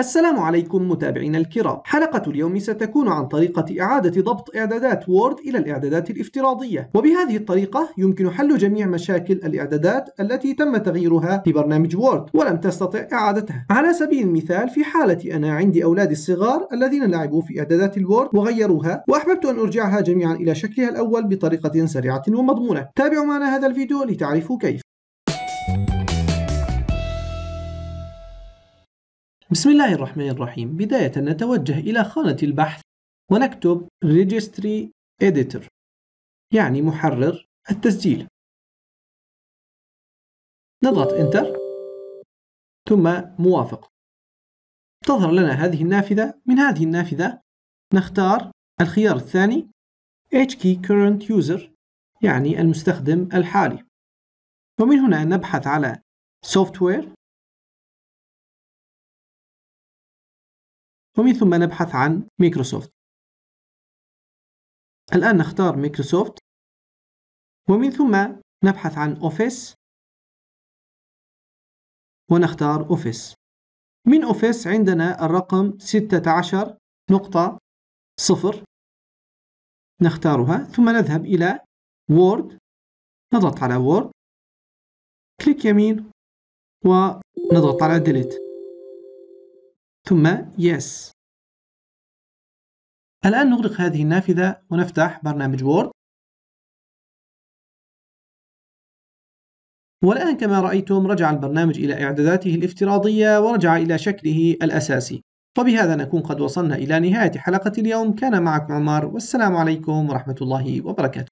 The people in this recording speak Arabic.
السلام عليكم متابعينا الكرام حلقة اليوم ستكون عن طريقة إعادة ضبط إعدادات وورد إلى الإعدادات الافتراضية وبهذه الطريقة يمكن حل جميع مشاكل الإعدادات التي تم تغييرها في برنامج وورد ولم تستطع إعادتها على سبيل المثال في حالة أنا عندي أولادي الصغار الذين لعبوا في إعدادات الوورد وغيروها وأحببت أن أرجعها جميعا إلى شكلها الأول بطريقة سريعة ومضمونة تابعوا معنا هذا الفيديو لتعرفوا كيف بسم الله الرحمن الرحيم بداية نتوجه إلى خانة البحث ونكتب Registry Editor يعني محرر التسجيل نضغط Enter ثم موافق تظهر لنا هذه النافذة من هذه النافذة نختار الخيار الثاني HK Current User يعني المستخدم الحالي ومن هنا نبحث على Software ومن ثم نبحث عن مايكروسوفت الآن نختار مايكروسوفت ومن ثم نبحث عن أوفيس ونختار أوفيس من أوفيس عندنا الرقم 16 نقطة صفر نختارها ثم نذهب إلى وورد نضغط على وورد كليك يمين ونضغط على ديليت ثم yes الآن نغلق هذه النافذة ونفتح برنامج وورد والآن كما رأيتم رجع البرنامج إلى إعداداته الافتراضية ورجع إلى شكله الأساسي وبهذا نكون قد وصلنا إلى نهاية حلقة اليوم كان معكم عمر والسلام عليكم ورحمة الله وبركاته